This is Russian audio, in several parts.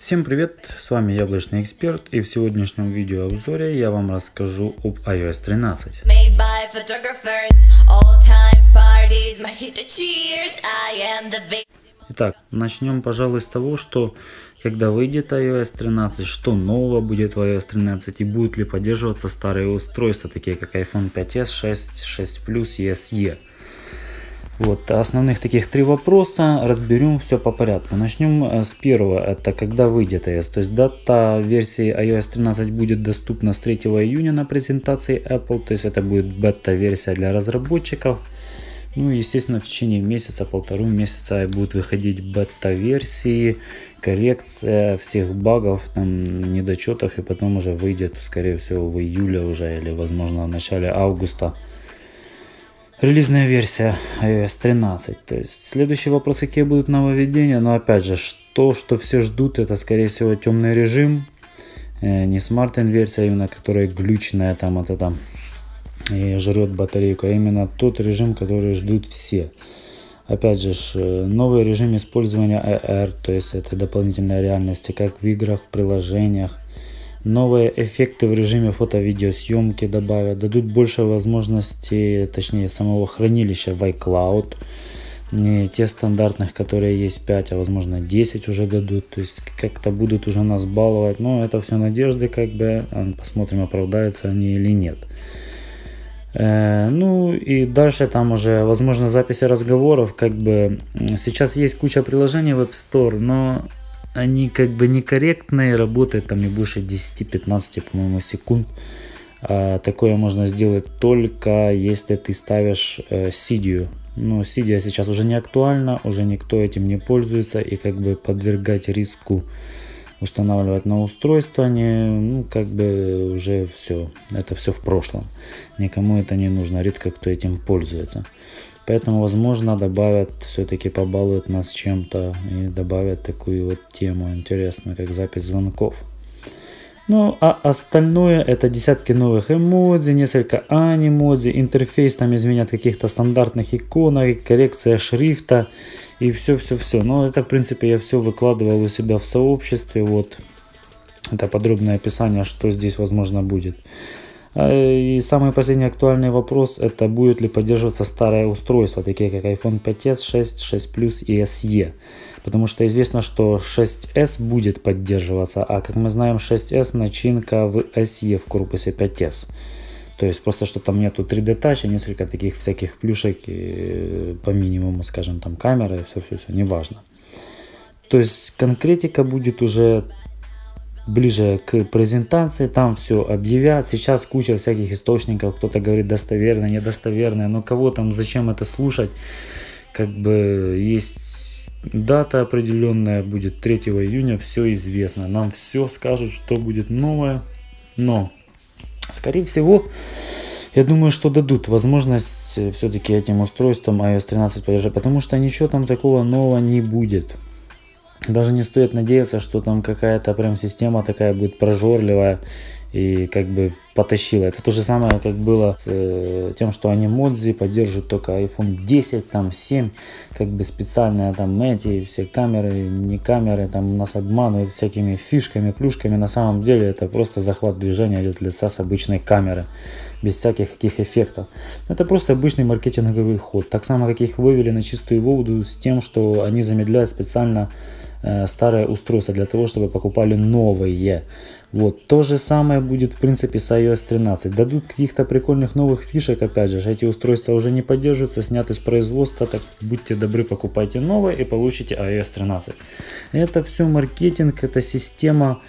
Всем привет, с вами Яблочный Эксперт и в сегодняшнем видеообзоре я вам расскажу об iOS 13. Итак, начнем, пожалуй, с того, что когда выйдет iOS 13, что нового будет в iOS 13 и будут ли поддерживаться старые устройства, такие как iPhone 5s, 6, 6 Plus и SE. Вот, основных таких три вопроса, разберем все по порядку. Начнем э, с первого, это когда выйдет iOS. То есть дата версии iOS 13 будет доступна с 3 июня на презентации Apple, то есть это будет бета-версия для разработчиков. Ну и естественно в течение месяца, полтора месяца будут выходить бета-версии, коррекция всех багов, там, недочетов и потом уже выйдет, скорее всего, в июле уже или возможно в начале августа релизная версия iOS 13. То есть следующий вопрос, какие будут нововведения, но опять же, то, что все ждут, это скорее всего темный режим, э, не смарт-инверсия, а именно которая глючная там это там и жрет батарейку, а именно тот режим, который ждут все. Опять же, э, новый режим использования AR, то есть это дополнительные реальности, как в играх, в приложениях, Новые эффекты в режиме фото-видеосъемки добавят, дадут больше возможностей, точнее самого хранилища в iCloud, не те стандартных, которые есть 5, а возможно 10 уже дадут, то есть как-то будут уже нас баловать, но это все надежды, как бы, а, посмотрим, оправдаются они или нет. Э, ну и дальше там уже, возможно, записи разговоров, как бы, сейчас есть куча приложений в App Store, но они как бы некорректные, работают там не больше 10-15, по-моему, секунд. А, такое можно сделать только если ты ставишь э, сидию. Но ну, сидия сейчас уже не актуальна, уже никто этим не пользуется и как бы подвергать риску устанавливать на устройство, не, ну, как бы уже все, это все в прошлом. Никому это не нужно, редко кто этим пользуется. Поэтому, возможно, добавят, все-таки побалуют нас чем-то и добавят такую вот тему интересную, как запись звонков. Ну, а остальное это десятки новых эмодзи, несколько анимодзи, интерфейс там изменят каких-то стандартных иконок, коррекция шрифта и все-все-все. Но ну, это, в принципе, я все выкладывал у себя в сообществе, вот. Это подробное описание, что здесь возможно будет. А, и самый последний актуальный вопрос – это будет ли поддерживаться старое устройство, такие как iPhone 5s, 6, 6 Plus и SE. Потому что известно, что 6s будет поддерживаться, а как мы знаем, 6s начинка в SE в корпусе 5s. То есть просто, что там нету 3D Touch и несколько таких всяких плюшек и, по минимуму, скажем, там камеры, все-все-все, неважно. То есть конкретика будет уже ближе к презентации, там все объявят. Сейчас куча всяких источников, кто-то говорит достоверно, недостоверно, но кого там, зачем это слушать? Как бы есть дата определенная, будет 3 июня, все известно. Нам все скажут, что будет новое, но, скорее всего, я думаю, что дадут возможность э, все-таки этим устройствам iOS 13 поддержать, потому что ничего там такого нового не будет даже не стоит надеяться, что там какая-то прям система такая будет прожорливая и как бы потащила. Это то же самое, как было с э, тем, что они модзи поддерживают только iPhone 10, там 7, как бы специальные там эти все камеры, не камеры, там нас обманывают всякими фишками, плюшками. На самом деле это просто захват движения идет лица с обычной камеры, без всяких каких эффектов. Это просто обычный маркетинговый ход. Так само, как их вывели на чистую воду с тем, что они замедляют специально Э, старое устройство для того, чтобы покупали новые. Вот, то же самое будет в принципе с iOS 13. Дадут каких-то прикольных новых фишек, опять же, эти устройства уже не поддерживаются, сняты с производства, так будьте добры, покупайте новые и получите iOS 13. Это все маркетинг, это система,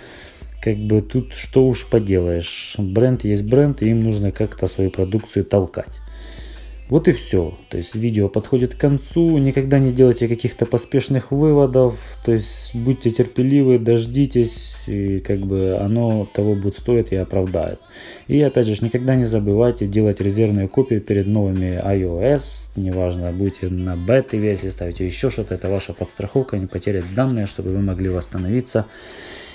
как бы тут что уж поделаешь. Бренд есть бренд, и им нужно как-то свою продукцию толкать. Вот и все. То есть видео подходит к концу. Никогда не делайте каких-то поспешных выводов. То есть будьте терпеливы, дождитесь. И как бы оно того будет стоить и оправдает. И опять же, никогда не забывайте делать резервные копии перед новыми iOS. Неважно, будете на бета-версии, ставите еще что-то. Это ваша подстраховка, не потерять данные, чтобы вы могли восстановиться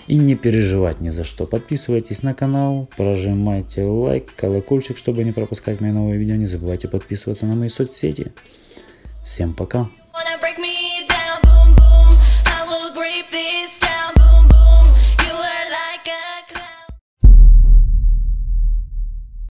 и не переживать ни за что. Подписывайтесь на канал, прожимайте лайк, колокольчик, чтобы не пропускать мои новые видео. Не забывайте подписываться на мои соцсети. Всем пока!